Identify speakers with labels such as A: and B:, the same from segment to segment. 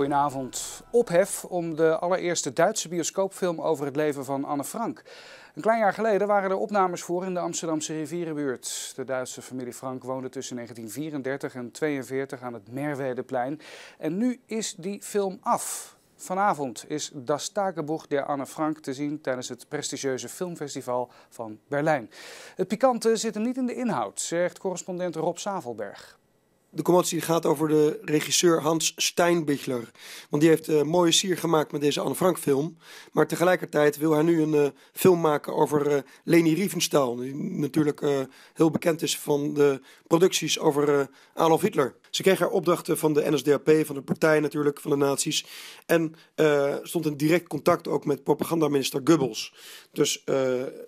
A: Goedenavond. Ophef om de allereerste Duitse bioscoopfilm over het leven van Anne Frank. Een klein jaar geleden waren er opnames voor in de Amsterdamse rivierenbuurt. De Duitse familie Frank woonde tussen 1934 en 1942 aan het Merwedeplein. En nu is die film af. Vanavond is Das Tagebuch der Anne Frank te zien tijdens het prestigieuze filmfestival van Berlijn. Het pikante zit hem niet in de inhoud, zegt correspondent Rob Savelberg
B: de commotie gaat over de regisseur Hans Steinbichler. Want die heeft uh, mooie sier gemaakt met deze Anne Frank film. Maar tegelijkertijd wil hij nu een eh, film maken over uh, Leni Riefenstahl. Die natuurlijk heel bekend is van de producties over Adolf Hitler. Ze kreeg haar opdrachten van de NSDAP, van de partij natuurlijk, van de nazi's. En stond in direct contact ook met propagandaminister Goebbels. Dus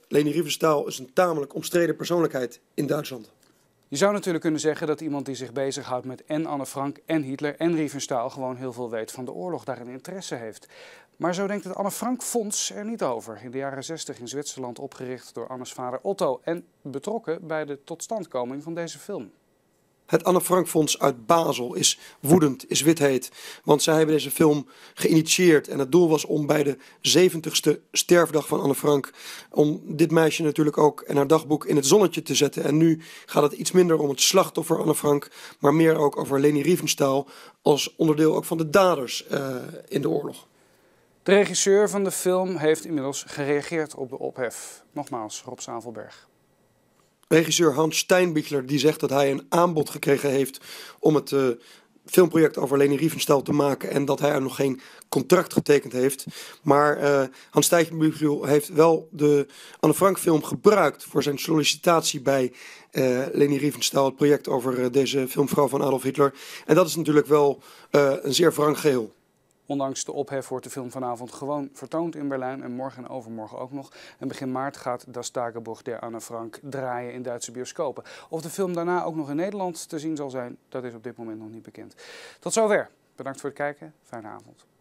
B: Leni Riefenstahl is een tamelijk omstreden persoonlijkheid in Duitsland. Je zou
A: natuurlijk kunnen zeggen dat iemand die zich bezighoudt met en Anne Frank en Hitler en Riefenstahl gewoon heel veel weet van de oorlog, daar een interesse heeft. Maar zo denkt het Anne Frank Fonds er niet over. In de jaren 60 in Zwitserland opgericht door Annes vader Otto en betrokken bij de totstandkoming van deze
B: film. Het Anne Frank Fonds uit Basel is woedend, is witheet. Want zij hebben deze film geïnitieerd. En het doel was om bij de 70ste sterfdag van Anne Frank. om dit meisje natuurlijk ook en haar dagboek in het zonnetje te zetten. En nu gaat het iets minder om het slachtoffer Anne Frank. maar meer ook over Leni Riefenstahl. als onderdeel ook van de daders eh, in de oorlog. De regisseur van de film heeft inmiddels gereageerd op
A: de ophef. Nogmaals, Rob Zavelberg
B: regisseur Hans Steinbichler die zegt dat hij een aanbod gekregen heeft om het eh, filmproject over Leni Riefenstahl te maken en dat hij er nog geen contract getekend heeft. Maar eh, Hans Steinbichler heeft wel de Anne Frank film gebruikt voor zijn sollicitatie bij uh, Leni Riefenstahl, het project over deze filmvrouw van Adolf Hitler. En dat is natuurlijk wel een zeer wrang geheel.
A: Ondanks de ophef wordt de film vanavond gewoon vertoond in Berlijn en morgen en overmorgen ook nog. En begin maart gaat Das Tagebuch der Anne Frank draaien in Duitse bioscopen. Of de film daarna ook nog in Nederland te zien zal zijn, dat is op dit moment nog niet bekend. Tot zover. Bedankt voor het kijken. Fijne avond.